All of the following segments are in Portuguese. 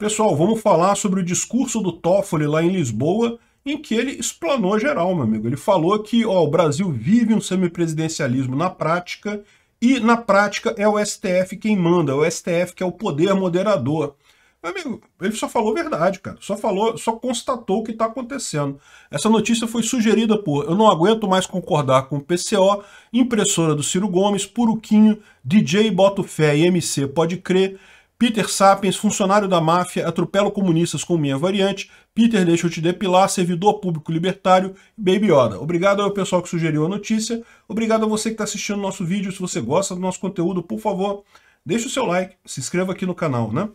Pessoal, vamos falar sobre o discurso do Toffoli lá em Lisboa, em que ele explanou geral, meu amigo. Ele falou que ó, o Brasil vive um semipresidencialismo na prática e, na prática, é o STF quem manda, é o STF que é o poder moderador. Meu amigo, ele só falou verdade, cara. Só falou, só constatou o que está acontecendo. Essa notícia foi sugerida por Eu Não Aguento Mais Concordar com o PCO, Impressora do Ciro Gomes, Puruquinho, DJ Boto Fé e MC Pode Crer, Peter Sapiens, funcionário da máfia, atropela comunistas com minha variante. Peter, deixa eu te depilar, servidor público libertário, Baby Yoda. Obrigado ao pessoal que sugeriu a notícia. Obrigado a você que está assistindo o nosso vídeo. Se você gosta do nosso conteúdo, por favor, deixe o seu like, se inscreva aqui no canal, né?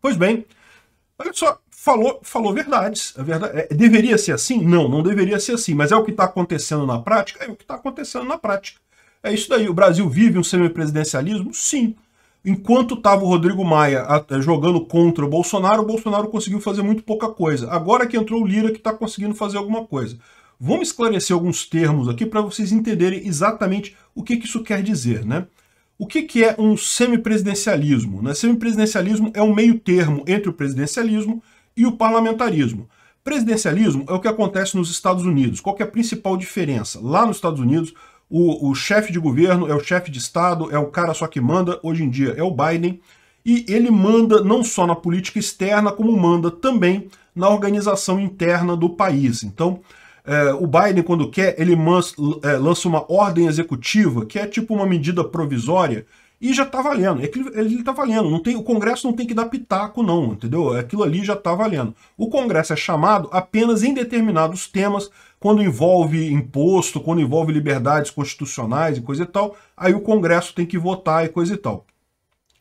Pois bem, olha só, falou, falou verdades. A é verdade, é, deveria ser assim? Não, não deveria ser assim, mas é o que está acontecendo na prática? É o que está acontecendo na prática. É isso daí. O Brasil vive um semipresidencialismo? Sim. Enquanto estava o Rodrigo Maia eh, jogando contra o Bolsonaro, o Bolsonaro conseguiu fazer muito pouca coisa. Agora que entrou o Lira, que está conseguindo fazer alguma coisa. Vamos esclarecer alguns termos aqui para vocês entenderem exatamente o que, que, isso quer dizer. Né? O que, que é um semipresidencialismo? Né? Semipresidencialismo é um meio termo entre o presidencialismo e o parlamentarismo. Presidencialismo é o que acontece nos Estados Unidos. Qual é a principal diferença? Lá nos Estados Unidos, o, o chefe de governo é o chefe de Estado, é o cara só que manda hoje em dia, é o Biden. E ele manda não só na política externa, como manda também na organização interna do país. Então, é, o Biden, quando quer, ele é, lança uma ordem executiva, que é tipo uma medida provisória, e já está valendo. É ele está valendo. Não tem, o Congresso não tem que dar pitaco, não, entendeu? Aquilo ali já está valendo. O Congresso é chamado apenas em determinados temas quando envolve imposto, quando envolve liberdades constitucionais e coisa e tal, aí o Congresso tem que votar e coisa e tal.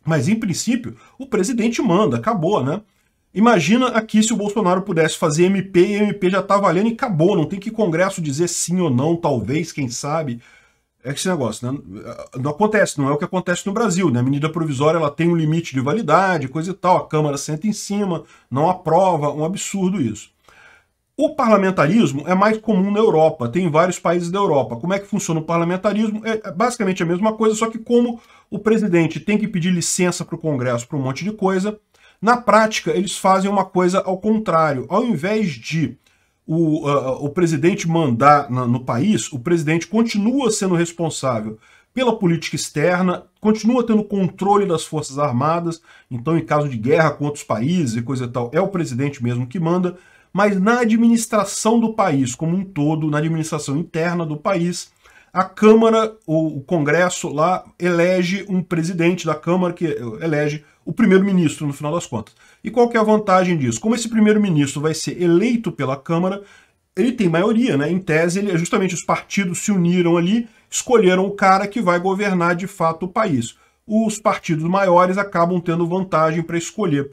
Mas, em princípio, o presidente manda, acabou, né? Imagina aqui se o Bolsonaro pudesse fazer MP e MP já tá valendo e acabou, não tem que Congresso dizer sim ou não, talvez, quem sabe. É que esse negócio, né? Não acontece, não é o que acontece no Brasil, né? A medida provisória ela tem um limite de validade, coisa e tal, a Câmara senta em cima, não aprova, um absurdo isso. O parlamentarismo é mais comum na Europa, tem em vários países da Europa. Como é que funciona o parlamentarismo? É, é basicamente a mesma coisa, só que como o presidente tem que pedir licença para o Congresso para um monte de coisa, na prática eles fazem uma coisa ao contrário. Ao invés de o, uh, o presidente mandar na, no país, o presidente continua sendo responsável pela política externa, continua tendo controle das Forças Armadas, então em caso de guerra com outros países e coisa e tal, é o presidente mesmo que manda, mas na administração do país como um todo, na administração interna do país, a Câmara, ou o Congresso lá, elege um presidente da Câmara que elege o primeiro-ministro, no final das contas. E qual que é a vantagem disso? Como esse primeiro-ministro vai ser eleito pela Câmara, ele tem maioria, né? Em tese, ele, é justamente os partidos se uniram ali, escolheram o cara que vai governar de fato o país. Os partidos maiores acabam tendo vantagem para escolher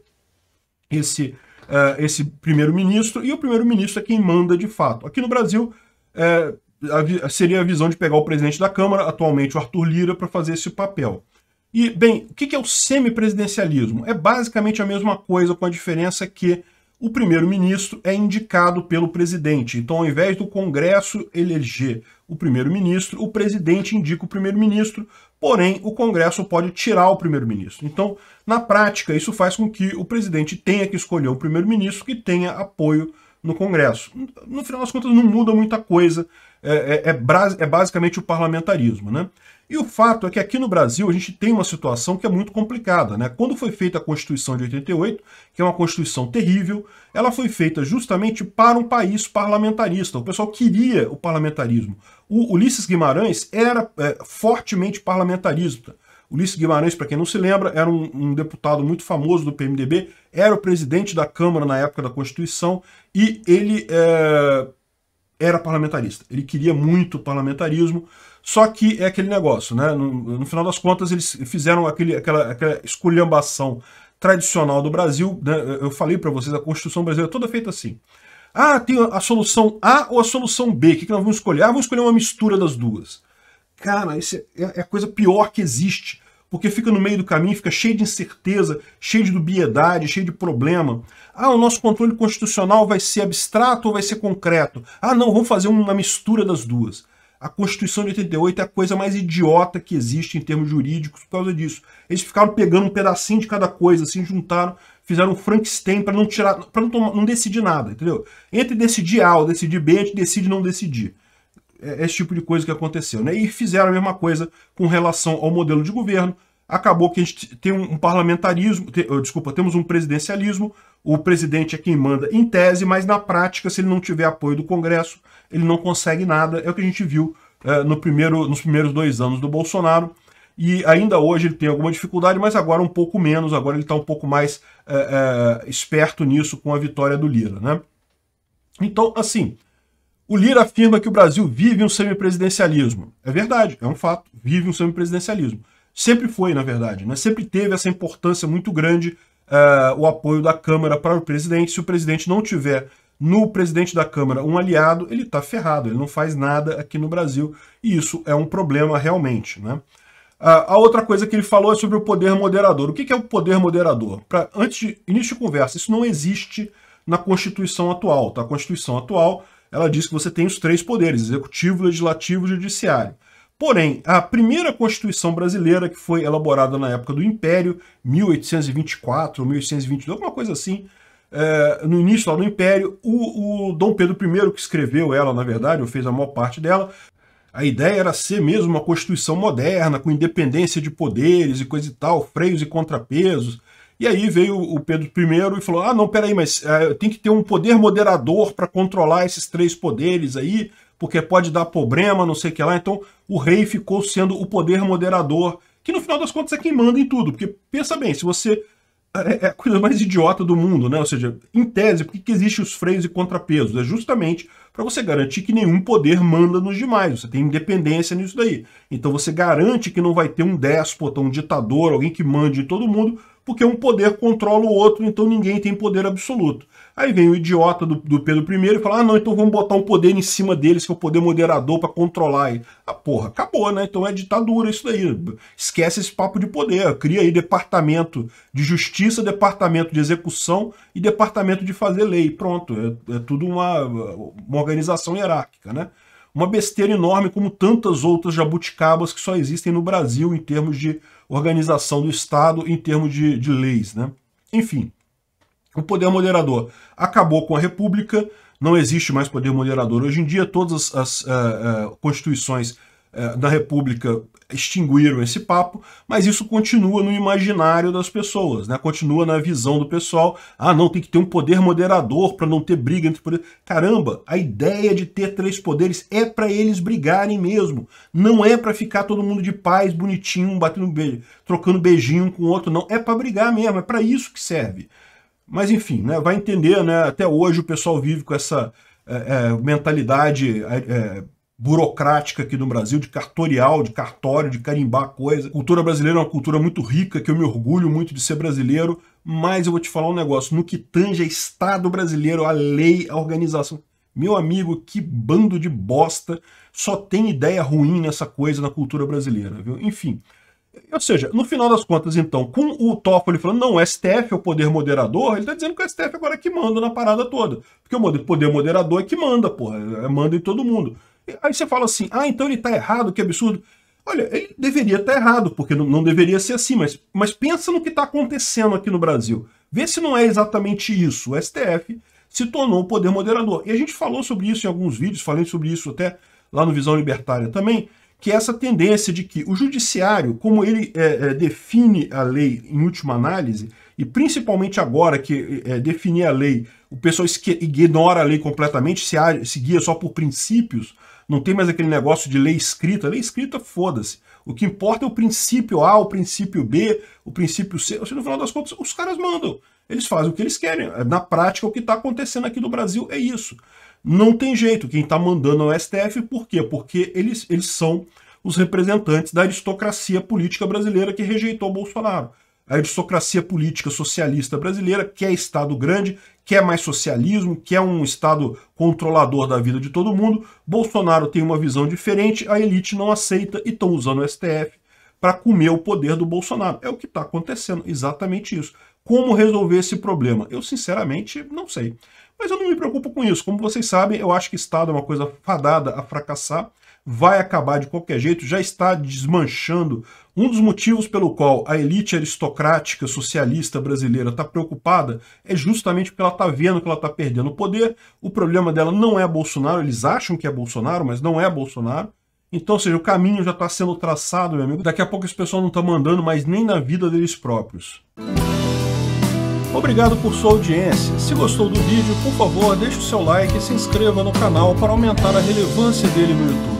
esse uh, esse primeiro-ministro, e o primeiro-ministro é quem manda de fato. Aqui no Brasil, é, a, seria a visão de pegar o presidente da Câmara, atualmente o Arthur Lira, para fazer esse papel. E, bem, o que, que é o semipresidencialismo? É basicamente a mesma coisa, com a diferença que o primeiro-ministro é indicado pelo presidente. Então, ao invés do Congresso eleger o primeiro-ministro, o presidente indica o primeiro-ministro porém o Congresso pode tirar o primeiro-ministro. Então, na prática, isso faz com que o presidente tenha que escolher um primeiro-ministro que tenha apoio no Congresso. No final das contas, não muda muita coisa. É, é, é, é, basicamente o parlamentarismo. Né? E o fato é que aqui no Brasil a gente tem uma situação que é muito complicada. Né? Quando foi feita a Constituição de 88, que é uma Constituição terrível, ela foi feita justamente para um país parlamentarista. O pessoal queria o parlamentarismo. O Ulisses Guimarães era é, fortemente parlamentarista. Ulisses Guimarães, para quem não se lembra, era um, um, deputado muito famoso do PMDB, era o presidente da Câmara na época da Constituição e ele é, era parlamentarista. Ele queria muito parlamentarismo, só que é aquele negócio, né? No, no final das contas, eles fizeram aquele, aquela, aquela esculhambação tradicional do Brasil. Né? Eu falei para vocês, a Constituição brasileira é toda feita assim. Ah, tem a solução A ou a solução B. O que, que nós vamos escolher? Ah, vamos escolher uma mistura das duas. Cara, isso é a é, é coisa pior que existe porque fica no meio do caminho, fica cheio de incerteza, cheio de dubiedade, cheio de problema. Ah, o nosso controle constitucional vai ser abstrato ou vai ser concreto? Ah, não, vamos fazer uma mistura das duas. A Constituição de 88 é a coisa mais idiota que existe em termos jurídicos por causa disso. Eles ficaram pegando um pedacinho de cada coisa, assim, juntaram, fizeram um Frankenstein para não tirar, para não, não, decidir nada, entendeu? Entre decidir A ou decidir B, a gente decide não decidir. É, esse tipo de coisa que aconteceu. Né? E fizeram a mesma coisa com relação ao modelo de governo. Acabou que a gente tem um parlamentarismo, te, oh, desculpa, temos um presidencialismo, o presidente é quem manda em tese, mas na prática, se ele não tiver apoio do Congresso, ele não consegue nada. É o que a gente viu é, no primeiro, nos primeiros dois anos do Bolsonaro. E ainda hoje ele tem alguma dificuldade, mas agora um pouco menos, agora ele está um pouco mais é, é, esperto nisso com a vitória do Lira. Né? Então, assim, o Lira afirma que o Brasil vive um semipresidencialismo. É verdade, é um fato, vive um semipresidencialismo. Sempre foi, na verdade, né? sempre teve essa importância muito grande uh, o apoio da Câmara para o presidente. Se o presidente não tiver no presidente da Câmara um aliado, ele está ferrado, ele não faz nada aqui no Brasil. E isso é um problema realmente. Né? A outra coisa que ele falou é sobre o poder moderador. O que é o poder moderador? Pra, antes de início de conversa, isso não existe na Constituição atual. Tá? A Constituição atual ela diz que você tem os três poderes, executivo, legislativo e judiciário. Porém, a primeira Constituição brasileira, que foi elaborada na época do Império, 1824, 1822, alguma coisa assim, é, no início lá do Império, o, o Dom Pedro I, que escreveu ela, na verdade, ou fez a maior parte dela, a ideia era ser mesmo uma Constituição moderna, com independência de poderes e coisa e tal, freios e contrapesos, e aí veio o Pedro I e falou: ah, não, peraí, mas é, eh, tem que ter um poder moderador para controlar esses três poderes aí, porque pode dar problema, não sei o que lá. Então o rei ficou sendo o poder moderador, que no final das contas é quem manda em tudo. Porque pensa bem, se você. Eh, eh, é a coisa mais idiota do mundo, né? Ou seja, em tese, por que, que existem os freios e contrapesos? É justamente para você garantir que nenhum poder manda nos demais. Você tem independência nisso daí. Então você garante que não vai ter um déspota, um ditador, alguém que mande todo mundo, porque um poder controla o outro, então ninguém tem poder absoluto. Aí vem o idiota do, do Pedro I e fala: ah, não, então vamos botar um poder em cima deles, que é o poder moderador, para controlar. ah, porra, acabou, né? Então é ditadura isso daí. Esquece esse papo de poder. Cria aí departamento de justiça, departamento de execução e departamento de fazer lei. Pronto. É, é tudo uma, uma organização hierárquica, né? Uma besteira enorme, como tantas outras jabuticabas que só existem no Brasil em termos de organização do Estado em termos de, de leis. Né? Enfim, o poder moderador acabou com a República, não existe mais poder moderador. Hoje em dia, todas as, as uh, uh, constituições eh, da República extinguiram esse papo, mas isso continua no imaginário das pessoas, né? continua na visão do pessoal. Ah, não, tem que ter um poder moderador para não ter briga entre poderes. Caramba, a ideia de ter três poderes é para eles brigarem mesmo. Não é para ficar todo mundo de paz, bonitinho, batendo beijo, trocando beijinho com o outro, não. É para brigar mesmo, é para isso que serve. Mas enfim, né? vai entender, né? até hoje o pessoal vive com essa é, é, mentalidade... É, burocrática aqui no Brasil, de cartorial, de cartório, de carimbar coisa. A cultura brasileira é uma cultura muito rica, que eu me orgulho muito de ser brasileiro, mas eu vou te falar um negócio, no que tange a Estado brasileiro, a lei, a organização... Meu amigo, que bando de bosta, só tem ideia ruim nessa coisa na cultura brasileira, viu? Enfim, ou seja, no final das contas, então, com o Toffoli falando, não, o STF é o poder moderador, ele está dizendo que o STF é agora é que manda na parada toda. Porque o poder moderador é que manda, porra, é, manda em todo mundo. Aí você fala assim, ah, então ele está errado, que absurdo. Olha, ele deveria estar tá errado, porque não, não, deveria ser assim, mas, mas pensa no que está acontecendo aqui no Brasil. Vê se não é exatamente isso. O STF se tornou o poder moderador. E a gente falou sobre isso em alguns vídeos, falei sobre isso até lá no Visão Libertária também, que é essa tendência de que o judiciário, como ele é, é, define a lei em última análise, e principalmente agora que é, é definir a lei o pessoal ignora a lei completamente, se, se guia só por princípios, não tem mais aquele negócio de lei escrita. Lei escrita, foda-se. O que importa é o princípio A, o princípio B, o princípio C. seja, no final das contas, os caras mandam. Eles fazem o que eles querem. Na prática, o que está acontecendo aqui no Brasil é isso. Não tem jeito. Quem está mandando é o STF, por quê? Porque eles, eles são os representantes da aristocracia política brasileira que rejeitou Bolsonaro a aristocracia política socialista brasileira quer Estado grande, quer mais socialismo, quer um Estado controlador da vida de todo mundo. Bolsonaro tem uma visão diferente, a elite não aceita e estão usando o STF para comer o poder do Bolsonaro. É o que está acontecendo, exatamente isso. Como resolver esse problema? Eu, sinceramente, não sei. Mas eu não me preocupo com isso. Como vocês sabem, eu acho que Estado é uma coisa fadada a fracassar vai acabar de qualquer jeito, já está desmanchando. Um dos motivos pelo qual a elite aristocrática socialista brasileira está preocupada é justamente porque ela está vendo que ela está perdendo o poder. O problema dela não é Bolsonaro, eles acham que é Bolsonaro, mas não é Bolsonaro. Então, ou seja, o caminho já está sendo traçado, meu amigo. Daqui a pouco esse pessoal não está mandando mais nem na vida deles próprios. Obrigado por sua audiência. Se gostou do vídeo, por favor, deixe o seu like e se inscreva no canal para aumentar a relevância dele no YouTube.